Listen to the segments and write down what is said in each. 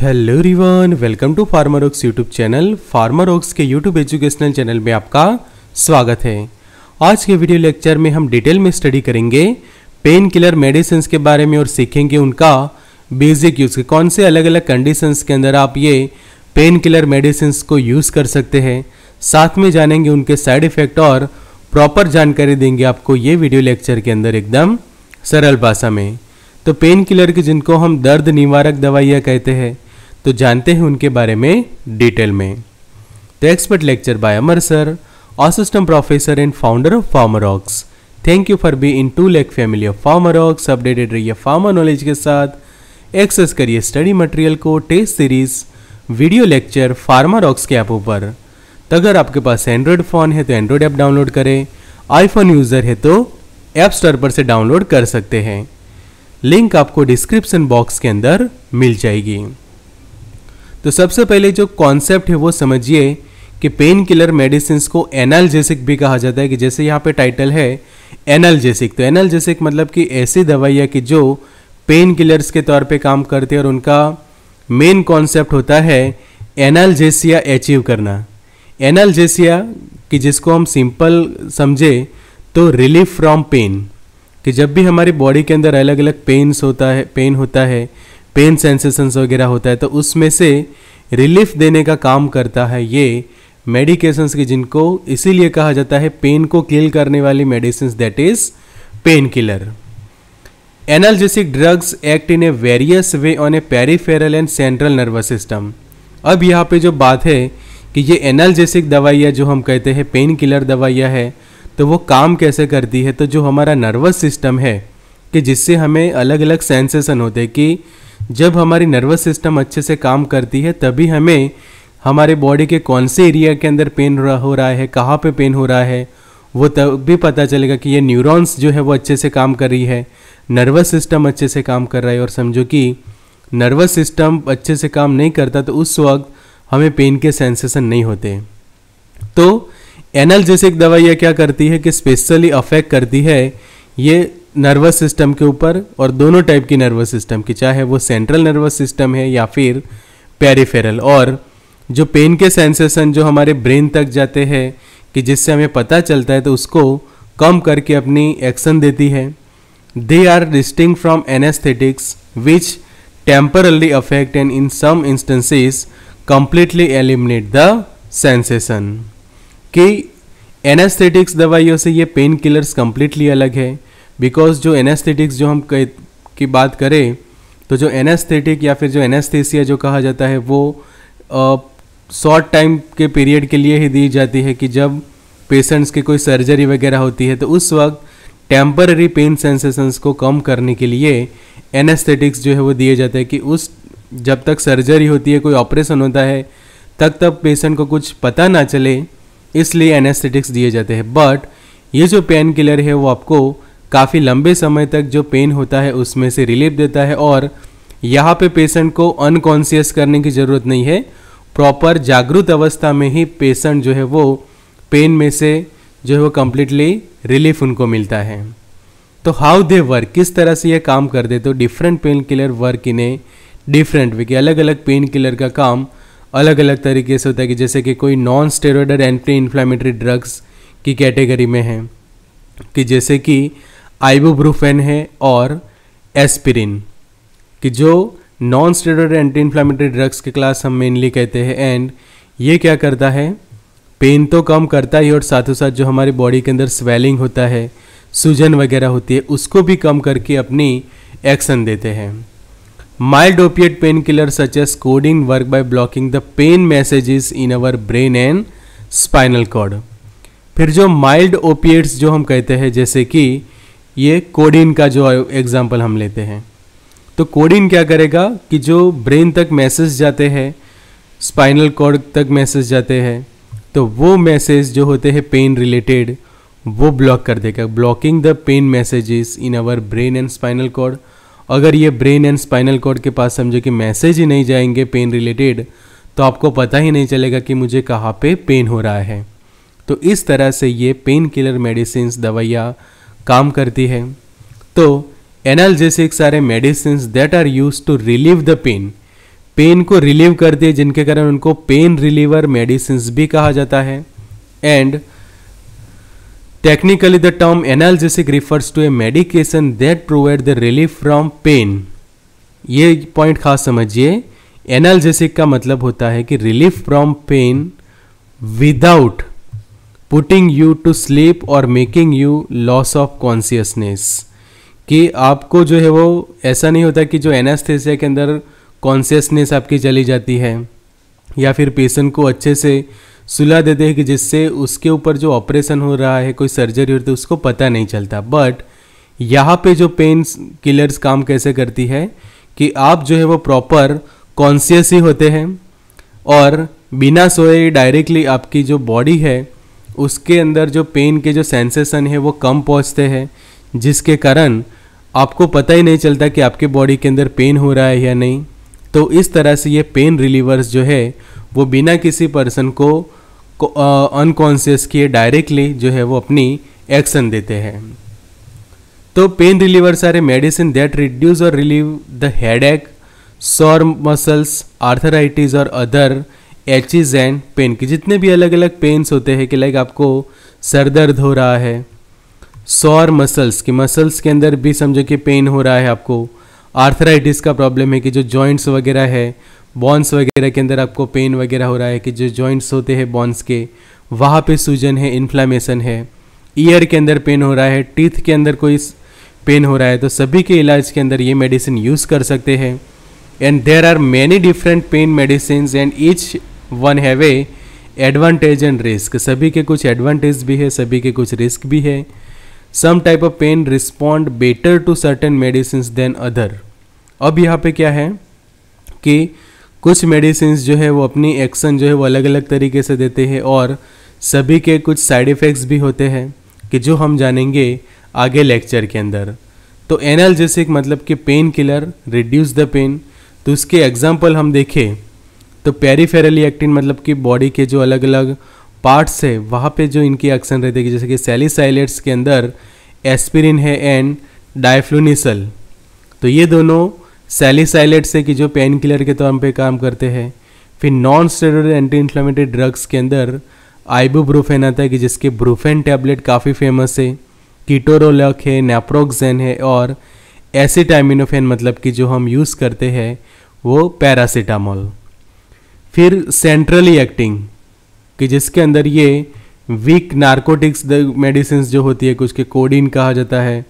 Hello रिवान welcome to Farmerocks YouTube channel Farmerocks के YouTube educational channel में आपका स्वागत है आज के वीडियो लेक्चर में हम डिटेल में स्टडी करेंगे पेन किलर मेडिसिन के बारे में और सीखेंगे उनका बेसिक यूज़ कौन से अलग अलग कंडीशन के अंदर आप ये पेन किलर मेडिसिन को यूज़ कर सकते हैं साथ में जानेंगे उनके साइड इफ़ेक्ट और प्रॉपर जानकारी देंगे आपको ये वीडियो लेक्चर के अंदर एकदम सरल भाषा में तो पेन किलर के जिनको हम दर्द निवारक दवाइयाँ कहते हैं तो जानते हैं उनके बारे में डिटेल में the expert lecture by Amar sir assistant professor and founder of Farmerocks. Thank you for be in to lake family of Farmerocks updated रहिए फार्मर नॉलेज के साथ एक्सेस करिए स्टडी मटेरियल को test series video lecture Farmerocks के app ऊपर तो अगर आपके पास एंड्रॉयड फ़ोन है तो एंड्रॉयड ऐप डाउनलोड करें आईफोन यूज़र है तो ऐप स्टोर पर से डाउनलोड कर सकते हैं लिंक आपको डिस्क्रिप्शन बॉक्स के अंदर मिल जाएगी तो सबसे पहले जो कॉन्सेप्ट है वो समझिए कि पेन किलर मेडिसिन को एनाल्जेसिक भी कहा जाता है कि जैसे यहाँ पे टाइटल है एनाल्जेसिक तो एनाल्जेसिक मतलब कि ऐसी दवाइयाँ कि जो पेन किलर्स के तौर पे काम करती है और उनका मेन कॉन्सेप्ट होता है एनाल्जेसिया अचीव करना एनाल्जेसिया कि जिसको हम सिंपल समझे तो रिलीफ फ्रॉम पेन कि जब भी हमारी बॉडी के अंदर अलग अलग पेन्स होता है पेन होता है पेन सेंसेशंस वगैरह होता है तो उसमें से रिलीफ देने का काम करता है ये मेडिकेशंस की जिनको इसीलिए कहा जाता है पेन को किल करने वाली medicine that is pain killer analgesic drugs act in a various way on a peripheral and central nervous system अब यहाँ पे जो बात है कि ये एनाल्जेसिक दवाइयाँ जो हम कहते हैं पेन किलर दवाइयाँ है तो वो काम कैसे करती है तो जो हमारा नर्वस सिस्टम है कि जिससे हमें अलग अलग सेंसेशन होते हैं कि जब हमारी नर्वस सिस्टम अच्छे से काम करती है तभी हमें हमारे बॉडी के कौन से एरिया के अंदर पेन हो रहा है कहाँ पे पेन हो रहा है वो तब भी पता चलेगा कि ये न्यूरॉन्स जो है वो अच्छे से काम कर रही है नर्वस सिस्टम अच्छे से काम कर रहा है और समझो कि नर्वस सिस्टम अच्छे से काम नहीं करता तो उस वक्त हमें पेन के सेंसेशन नहीं होते तो एक दवाइयाँ क्या करती है कि स्पेशली अफेक्ट करती है ये नर्वस सिस्टम के ऊपर और दोनों टाइप की नर्वस सिस्टम की चाहे वो सेंट्रल नर्वस सिस्टम है या फिर पेरिफेरल और जो पेन के सेंसेशन जो हमारे ब्रेन तक जाते हैं कि जिससे हमें पता चलता है तो उसको कम करके अपनी एक्शन देती है they are distinct from anesthetics which temporarily affect and in some instances completely eliminate the sensation कि एनेस्थेटिक्स दवाइयों से ये पेन किलर्स कम्प्लीटली अलग है बिकॉज जो एनेस्थेटिक्स जो हम की बात करें तो जो एनेस्थेटिक या फिर जो एनेस्थेसिया जो कहा जाता है वो शॉर्ट टाइम के पीरियड के लिए ही दी जाती है कि जब पेशेंट्स की कोई सर्जरी वगैरह होती है तो उस वक्त टेम्पररी पेन सेंसेशंस को कम करने के लिए एनेस्थेटिक्स जो है वो दिए जाते हैं कि उस जब तक सर्जरी होती है कोई ऑपरेशन होता है तब तक पेशेंट को कुछ पता ना चले इसलिए एनेस्थेटिक्स दिए जाते हैं बट ये जो पेन किलर है वो आपको काफ़ी लंबे समय तक जो पेन होता है उसमें से रिलीफ देता है और यहाँ पे पेशेंट को अनकॉन्सियस करने की ज़रूरत नहीं है प्रॉपर जागृत अवस्था में ही पेशेंट जो है वो पेन में से जो है वो कम्प्लीटली रिलीफ उनको मिलता है तो हाउ दे वर्क किस तरह से ये काम कर दे तो डिफरेंट पेन किलर वर्क इन्हें डिफरेंट वे कि अलग अलग पेन किलर का काम अलग अलग तरीके से होता है कि जैसे कि कोई non steroidal anti inflammatory drugs की कैटेगरी में है कि जैसे कि आइबोब्रूफेन है और एस्पिरिन कि जो नॉन स्टेड एंटी इन्फ्लामेटरी ड्रग्स के क्लास हम मेनली कहते हैं एंड ये क्या करता है पेन तो कम करता ही और साथ ही साथ जो हमारी बॉडी के अंदर स्वेलिंग होता है सूजन वगैरह होती है उसको भी कम करके अपनी एक्शन देते हैं mild opiate pain killer such as codeine work by blocking the pain messages in our brain and spinal cord फिर जो माइल्ड ओपिएट्स जो हम कहते हैं जैसे कि ये कोडिन का जो एग्ज़ाम्पल हम लेते हैं तो कोडिन क्या करेगा कि जो ब्रेन तक मैसेज जाते हैं स्पाइनल कॉर्ड तक मैसेज जाते हैं तो वो मैसेज जो होते हैं पेन रिलेटेड वो ब्लॉक कर देगा blocking the pain messages in our brain and spinal cord अगर ये ब्रेन एंड स्पाइनल कॉर्ड के पास समझो कि मैसेज ही नहीं जाएंगे पेन रिलेटेड तो आपको पता ही नहीं चलेगा कि मुझे कहाँ पे पेन हो रहा है तो इस तरह से ये पेन किलर मेडिसिन दवाइयाँ काम करती है तो analgesics are a medicine that are use to relieve the pain pain को रिलीव करती है जिनके कारण उनको पेन रिलीवर मेडिसिन भी कहा जाता है and technically the term analgesic refers to a medication that provide the relief from pain ये पॉइंट खास समझिए एनाल्जेसिक का मतलब होता है कि relief from pain without putting you to sleep और making you loss of consciousness कि आपको जो है वो ऐसा नहीं होता कि जो एनास्थेसिया के अंदर कॉन्सियसनेस आपकी चली जाती है या फिर पेशेंट को अच्छे से सुला देते हैं कि जिससे उसके ऊपर जो ऑपरेशन हो रहा है कोई सर्जरी होती है तो उसको पता नहीं चलता बट यहाँ पे जो पेन किलर्स काम कैसे करती है कि आप जो है वो प्रॉपर कॉन्सियस ही होते हैं और बिना सोए डायरेक्टली आपकी जो बॉडी है उसके अंदर जो पेन के जो सेंसेशन है वो कम पहुंचते हैं जिसके कारण आपको पता ही नहीं चलता कि आपके बॉडी के अंदर पेन हो रहा है या नहीं तो इस तरह से ये पेन रिलीवर्स जो है वो बिना किसी पर्सन को अनकॉन्शियस किए डायरेक्टली जो है वो अपनी एक्शन देते हैं तो pain relievers are a medicine that reduce और relieve the headache sore muscles arthritis और अदर एचिज एंड पेन के जितने भी अलग अलग पेन्स होते हैं कि लाइक आपको सर दर्द हो रहा है सॉर मसल्स की मसल्स के अंदर भी समझो कि पेन हो रहा है आपको आर्थराइटिस का प्रॉब्लम है कि जो जॉइंट्स वगैरह है बॉन्स वगैरह के अंदर आपको पेन वगैरह हो रहा है कि जो जॉइंट्स होते हैं बॉन्स के वहाँ पे सूजन है इन्फ्लामेशन है ईयर के अंदर पेन हो रहा है टीथ के अंदर कोई पेन हो रहा है तो सभी के इलाज के अंदर ये मेडिसिन यूज़ कर सकते हैं and there are many different pain medicine and each one have a advantage and risk सभी के कुछ एडवांटेज भी है सभी के कुछ रिस्क भी है some type of pain respond better to certain medicine than other अब यहाँ पे क्या है कि कुछ मेडिसिन जो है वो अपनी एक्शन जो है वो अलग अलग तरीके से देते हैं और सभी के कुछ साइड इफ़ेक्ट्स भी होते हैं कि जो हम जानेंगे आगे लेक्चर के अंदर तो एनाल्जेसिक मतलब कि pain killer reduce the pain तो उसके एग्जाम्पल हम देखें तो पेरीफेरली एक्टिन मतलब कि बॉडी के जो अलग अलग पार्ट्स है वहाँ पे जो इनकी एक्शन रहती है जैसे कि सेलिसाइलेट्स के अंदर एस्पिरिन है एंड डायफ्लूनिसल तो ये दोनों सेलिसाइलेट्स है कि जो पेन किलर के तौर पे काम करते हैं फिर non steroid anti inflammatory drugs के अंदर आइबूब्रूफेन आता है कि जिसके ब्रूफेन टैबलेट काफ़ी फेमस है कीटोरोलक है नेप्रोक्सेन है और एसिटामिनोफेन मतलब कि जो हम यूज़ करते हैं वो पैरासीटामोल फिर सेंट्रली एक्टिंग कि जिसके अंदर ये वीक नार्कोटिक्स मेडिसिन जो होती है कि उसके कोडिन कहा जाता है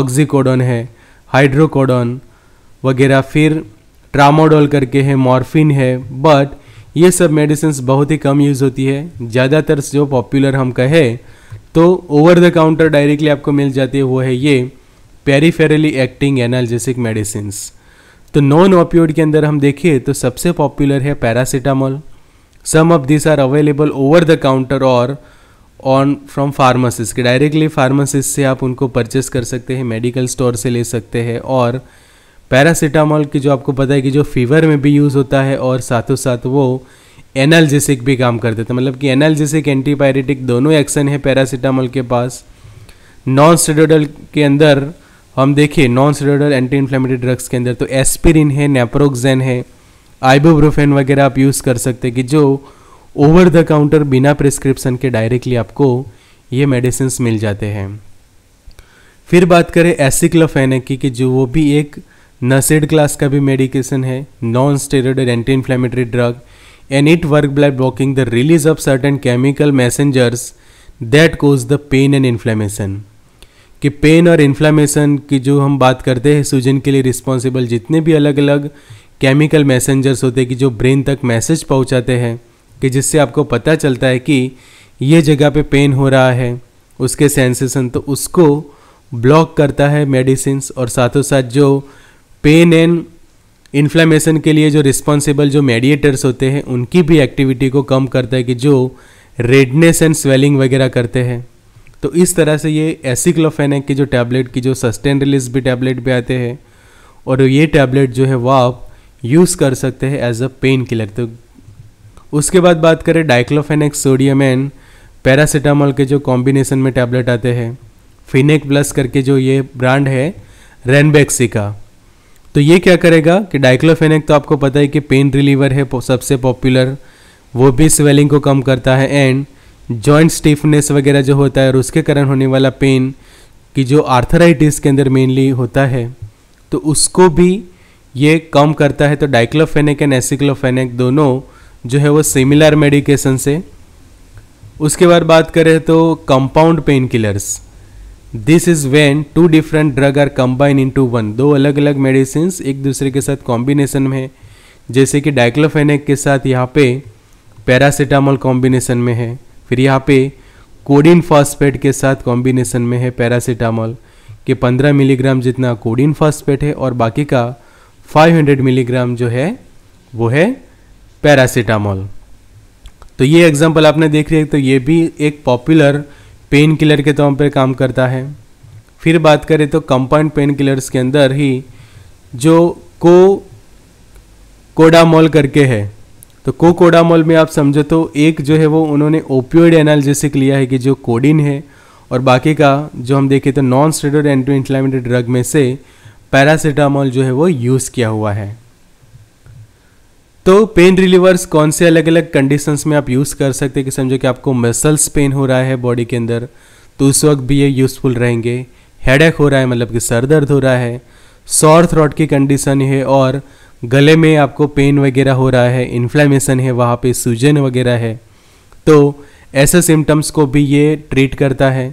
ऑक्सीकोडोन है हाइड्रोकोडोन वगैरह फिर ट्रामोडोल करके है मॉर्फिन है बट ये सब मेडिसिन बहुत ही कम यूज़ होती है ज़्यादातर जो पॉपुलर हम कहें तो ओवर द काउंटर डायरेक्टली आपको मिल जाती है वो है ये पेरीफेरली एक्टिंग एनाल्जेसिक मेडिसिन तो नॉन ओपियोड के अंदर हम देखिए तो सबसे पॉपुलर है paracetamol some of this are available over the counter और ऑन फ्रॉम फार्मासिस्ट के डायरेक्टली फार्मासिस्ट से आप उनको परचेस कर सकते हैं मेडिकल स्टोर से ले सकते हैं और पैरासिटामॉल की जो आपको पता है कि जो फीवर में भी यूज़ होता है और साथों साथ वो एनालजेसिक भी काम कर देता है मतलब कि एनालजेसिक एंटीपायरेटिक दोनों एक्शन है पैरासिटामॉल के पास नॉन स्टेडोडल के अंदर हम देखें non steroidal anti inflammatory drugs के अंदर तो एस्पिरिन है नेप्रोक्सेन है आइबोब्रोफेन वगैरह आप यूज़ कर सकते हैं कि जो ओवर द काउंटर बिना प्रिस्क्रिप्शन के डायरेक्टली आपको ये मेडिसिन मिल जाते हैं फिर बात करें एसिक्लोफेनेक की कि जो वो भी एक नसेड क्लास का भी मेडिकेशन है non steroidal anti inflammatory drug and it work by blocking the release of certain chemical messengers that cause the pain and inflammation कि पेन और इन्फ्लामेशन की जो हम बात करते हैं सूजन के लिए रिस्पॉन्सिबल जितने भी अलग अलग केमिकल मैसेंजर्स होते हैं कि जो ब्रेन तक मैसेज पहुंचाते हैं कि जिससे आपको पता चलता है कि ये जगह पे पेन हो रहा है उसके सेंसेशन तो उसको ब्लॉक करता है मेडिसिन और साथों साथ जो पेन एंड इन्फ्लामेशन के लिए जो रिस्पॉन्सिबल जो मेडिएटर्स होते हैं उनकी भी एक्टिविटी को कम करता है कि जो रेडनेस एंड स्वेलिंग वगैरह करते हैं तो इस तरह से ये एसिक्लोफेनिक की जो टैबलेट की जो सस्टेन रिलीज भी टैबलेट भी आते हैं और ये टैबलेट जो है वह आप यूज़ कर सकते हैं एज अ पेन किलर तो उसके बाद बात करें डाइक्लोफेनेक सोडियम एन पैरासीटामोल के जो कॉम्बिनेशन में टैबलेट आते हैं फिनेक प्लस करके जो ये ब्रांड है रेनबैक्सी का तो ये क्या करेगा कि डाइक्लोफेनेक तो आपको पता है कि पेन रिलीवर है सबसे पॉपुलर वो भी स्वेलिंग को कम करता है एंड जॉइंट स्टिफनेस वगैरह जो होता है और उसके कारण होने वाला पेन कि जो आर्थराइटिस के अंदर मेनली होता है तो उसको भी ये कम करता है तो डाइक्लोफेनिक एंड एसिक्लोफेनिक दोनों जो है वो सिमिलर मेडिकेशन से उसके बाद बात करें तो compound pain killers this is when two different drug are combine into one दो अलग अलग मेडिसिन एक दूसरे के साथ कॉम्बिनेशन में है जैसे कि डाइक्लोफेनिक के साथ यहाँ पे पैरासीटामोल कॉम्बिनेशन में है फिर यहाँ पे कोडिन फास्फेट के साथ कॉम्बिनेशन में है पैरासीटामॉल के 15 मिलीग्राम जितना कोडिन फास्फेट है और बाकी का 500 मिलीग्राम जो है वो है पैरासीटामॉल तो ये एग्जाम्पल आपने देख लिया तो ये भी एक पॉपुलर पेन किलर के तौर पर काम करता है फिर बात करें तो कंपाउंड पेन किलर्स के अंदर ही जो को कोडामोल करके है तो कोकोडामोल में आप समझो तो एक जो है वो उन्होंने ओपियोइड एनालिसिक लिया है कि जो कोडिन है और बाकी का जो हम देखें तो non steroid anti inflammatory drug में से पैरासीटामोल जो है वो यूज़ किया हुआ है तो पेन रिलीवर्स कौन से अलग अलग कंडीशंस में आप यूज़ कर सकते हैं कि समझो कि आपको मसल्स पेन हो रहा है बॉडी के अंदर तो उस वक्त भी ये यूज़फुल रहेंगे हेडेक हो रहा है मतलब कि सर दर्द हो रहा है सॉर थ्रॉट की कंडीशन है और गले में आपको पेन वगैरह हो रहा है इन्फ्लेमेशन है वहाँ पे सूजन वगैरह है तो ऐसे सिम्टम्स को भी ये ट्रीट करता है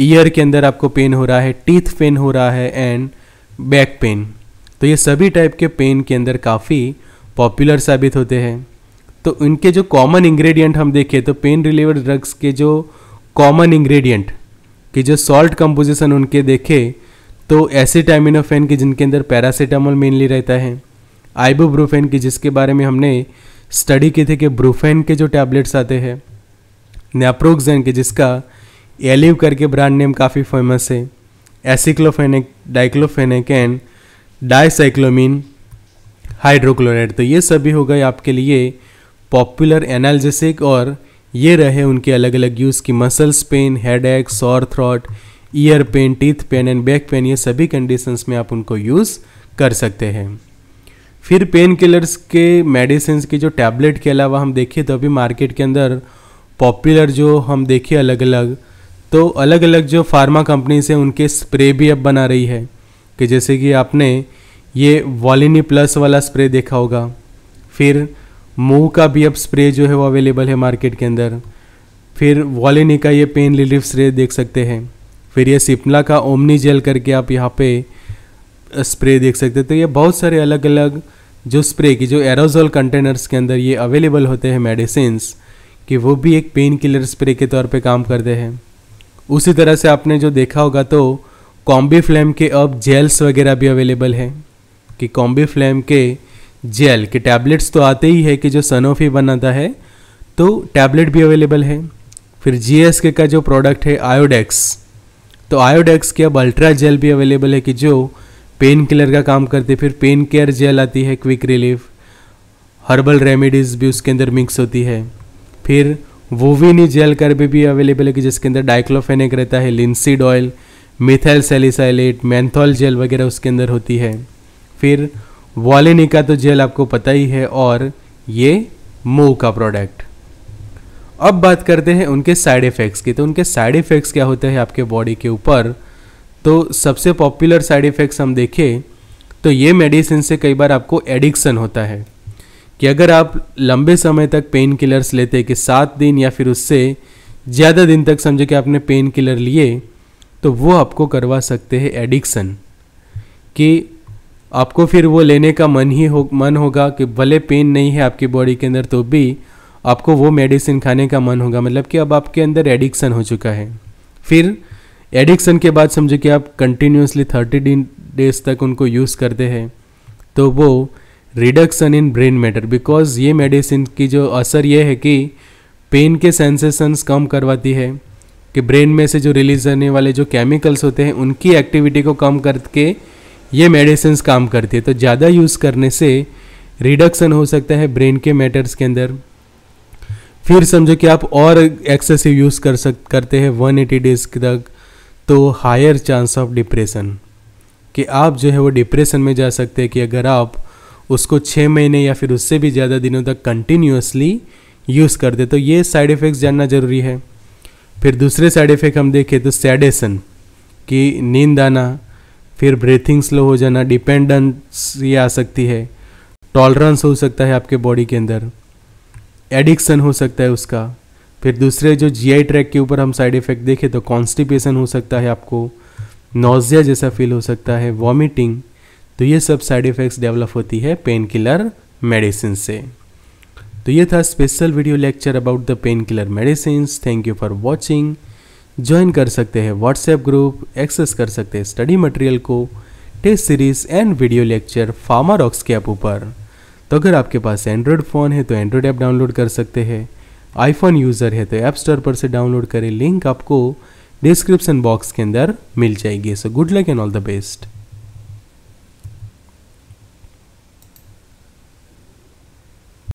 ईयर के अंदर आपको पेन हो रहा है टीथ पेन हो रहा है एंड बैक पेन तो ये सभी टाइप के पेन के अंदर काफ़ी पॉपुलर साबित होते हैं तो इनके जो कॉमन इंग्रेडिएंट हम देखें तो पेन रिलीवर ड्रग्स के जो कॉमन इंग्रेडिएंट कि जो सॉल्ट कंपोजिशन उनके देखे तो एसिटामिनोफेन के जिनके अंदर पैरासीटामोल मेनली रहता है आइबोब्रोफेन की जिसके बारे में हमने स्टडी की थी कि ब्रोफेन के जो टैबलेट्स आते हैं नेप्रोक्जेन के जिसका एलिव करके ब्रांड नेम काफ़ी फेमस है aceclofenac diclofenac and dicyclomine hydrochloride तो ये सभी हो गए आपके लिए पॉपुलर एनालजेसिक और ये रहे उनके अलग अलग यूज़ की muscles pain headache sore throat ear pain teeth pain and back pain ये सभी कंडीशंस में आप उनको यूज़ कर सकते हैं फिर पेन किलर्स के मेडिसिन के जो टैबलेट के अलावा हम देखें तो अभी मार्केट के अंदर पॉपुलर जो हम देखे अलग अलग तो अलग अलग जो फार्मा कंपनीज हैं उनके स्प्रे भी अब बना रही है कि जैसे कि आपने ये वॉलिनी प्लस वाला स्प्रे देखा होगा फिर मुंह का भी अब स्प्रे जो है वो अवेलेबल है मार्केट के अंदर फिर वॉलिनी का ये पेन रिलीफ स्प्रे देख सकते हैं फिर ये सिपला का ओमनी जेल करके आप यहाँ पे स्प्रे देख सकते हैं तो ये बहुत सारे अलग अलग जो स्प्रे की जो एरोजोल कंटेनर्स के अंदर ये अवेलेबल होते हैं मेडिसिन कि वो भी एक पेन किलर स्प्रे के तौर पे काम करते हैं उसी तरह से आपने जो देखा होगा तो कॉम्बी फ्लेम के अब जेल्स वगैरह भी अवेलेबल है कि कॉम्बी फ्लेम के जेल के टैबलेट्स तो आते ही है कि जो सनोफी बनाता है तो टैबलेट भी अवेलेबल है फिर जी का जो प्रोडक्ट है आयोडेक्स तो आयोडेक्स के अब अल्ट्रा जेल भी अवेलेबल है कि जो पेन किलर का काम करती है फिर पेन केयर जेल आती है क्विक रिलीफ हर्बल रेमेडीज़ भी उसके अंदर मिक्स होती है फिर वोविनी जेल कर भी, भी अवेलेबल है कि जिसके अंदर डाइक्लोफेनिक रहता है linseed oil methyl salicylate menthol gel वगैरह उसके अंदर होती है फिर वॉलिनिका तो जेल आपको पता ही है और ये मो का प्रोडक्ट अब बात करते हैं उनके साइड इफ़ेक्ट्स की तो उनके साइड इफ़ेक्ट्स क्या होते हैं आपके बॉडी के ऊपर तो सबसे पॉपुलर साइड इफ़ेक्ट्स हम देखें तो ये मेडिसिन से कई बार आपको एडिक्शन होता है कि अगर आप लंबे समय तक पेन किलर्स लेते कि सात दिन या फिर उससे ज़्यादा दिन तक समझे कि आपने पेन किलर लिए तो वो आपको करवा सकते हैं एडिक्शन कि आपको फिर वो लेने का मन ही हो मन होगा कि भले पेन नहीं है आपकी बॉडी के अंदर तो भी आपको वो मेडिसिन खाने का मन होगा मतलब कि अब आपके अंदर एडिक्शन हो चुका है फिर एडिक्शन के बाद समझो कि आप कंटिन्यूसली थर्टी डी डेज तक उनको यूज़ करते हैं तो वो reduction in brain matter because ये मेडिसिन की जो असर ये है कि पेन के सेंसेशंस कम करवाती है कि ब्रेन में से जो रिलीज होने वाले जो केमिकल्स होते हैं उनकी एक्टिविटी को कम करके ये मेडिसिन काम करती है तो ज़्यादा यूज़ करने से रिडक्शन हो सकता है ब्रेन के मैटर्स के अंदर फिर समझो कि आप और एक्सेसिव यूज़ कर सक करते हैं 180 डेज तक तो हायर चांस ऑफ डिप्रेशन कि आप जो है वो डिप्रेशन में जा सकते हैं कि अगर आप उसको छः महीने या फिर उससे भी ज़्यादा दिनों तक कंटिन्यूसली यूज़ कर दे तो ये साइड इफ़ेक्ट्स जानना ज़रूरी है फिर दूसरे साइड इफ़ेक्ट हम देखें तो सैडेसन कि नींद आना फिर ब्रीथिंग स्लो हो जाना डिपेंडेंस ये आ सकती है टॉलरेंस हो सकता है आपके बॉडी के अंदर एडिक्शन हो सकता है उसका फिर दूसरे जो जी आई ट्रैक के ऊपर हम साइड इफ़ेक्ट देखें तो कॉन्स्टिपेशन हो सकता है आपको नोजिया जैसा फील हो सकता है वॉमिटिंग तो ये सब साइड इफ़ेक्ट्स डेवलप होती है पेन किलर मेडिसिन से तो ये था special video lecture about the pain killer medicine thank you for watching join कर सकते हैं व्हाट्सएप ग्रुप एक्सेस कर सकते हैं स्टडी मटेरियल को test series and video lecture pharma rocks के ऐप ऊपर तो अगर आपके पास एंड्रॉयड फ़ोन है तो एंड्रॉयड ऐप डाउनलोड कर सकते हैं आईफोन यूज़र है तो ऐप स्टोर पर से डाउनलोड करें लिंक आपको डिस्क्रिप्शन बॉक्स के अंदर मिल जाएगी so good luck and all the best